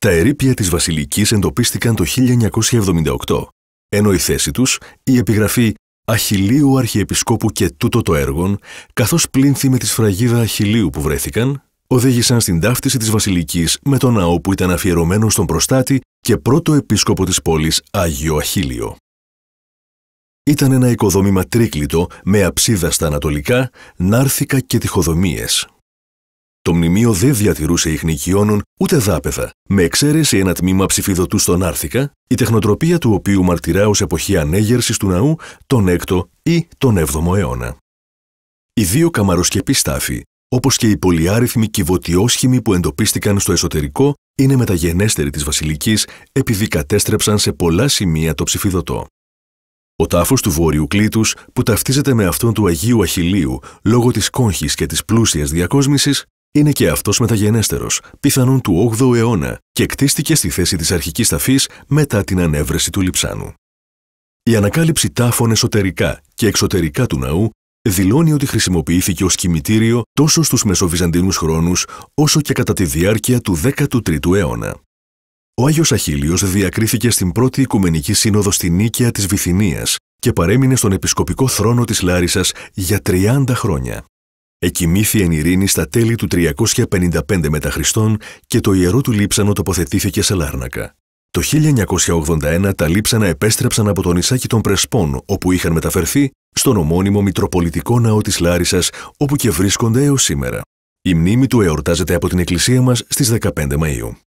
Τα ερήπια της βασιλικής εντοπίστηκαν το 1978, ενώ η θέση τους, η επιγραφή Αχιλίου Αρχιεπισκόπου και τούτο το έργον, καθώς πλήνθη με τη σφραγίδα Αχιλίου που βρέθηκαν, οδήγησαν στην ταύτιση της βασιλικής με το ναό που ήταν αφιερωμένο στον προστάτη και πρώτο επίσκοπο της πόλης Άγιο Αχίλιο. Ήταν ένα οικοδόμημα τρίκλιτο με αψίδα στα ανατολικά, νάρθηκα και τυχοδομίες. Το μνημείο δεν διατηρούσε ηχνικιώνων ούτε δάπεθα, με εξαίρεση ένα τμήμα ψηφιδωτού στον Άρθικα, η τεχνοτροπία του οποίου μαρτυρά ως εποχή ανέγερσης του ναού τον 6ο ή τον 7ο αιώνα. Οι δύο καμαροσκεπή στάφοι, όπως και οι πολυάριθμοι κυβωτιόσχημοι που εντοπίστηκαν στο εσωτερικό, είναι μεταγενέστεροι της βασιλικής επειδή κατέστρεψαν σε πολλά σημεία το ψηφιδωτό. Ο τάφος του Βόρειου Κλήτους, που ταυτίζεται με αυτόν του Αγίου Αχιλίου λόγω της κόγχης και της πλούσιας διακόσμησης, είναι και αυτός μεταγενέστερος, πιθανόν του 8ου αιώνα, και κτίστηκε στη θέση της αρχικής ταφής μετά την ανέβρεση του λιψάνου. Η ανακάλυψη τάφων εσωτερικά και εξωτερικά του ναού δηλώνει ότι χρησιμοποιήθηκε ως κημητήριο τόσο στους μεσοβυζαντινούς χρόνους όσο και κατά τη διάρκεια του 13ου αιώνα. Ο άγιος Αχίλιος διακρίθηκε στην πρώτη Οικουμενική Σύνοδο στη Νίκαια της Βυθινίας και παρέμεινε στον επισκοπικό θρόνο της Λάρισας για 30 χρόνια. Εκοιμήθη εν ειρήνη στα τέλη του 355 μετά και το ιερό του λείψανο τοποθετήθηκε σε Λάρνακα. Το 1981 τα λείψανα επέστρεψαν από το νησάκι των Πρεσπών, όπου είχαν μεταφερθεί, στον ομώνυμο Μητροπολιτικό Ναό της Λάρισας όπου και βρίσκονται έως σήμερα. Η μνήμη του εορτάζεται από την εκκλησία μας στις 15 Μαΐου.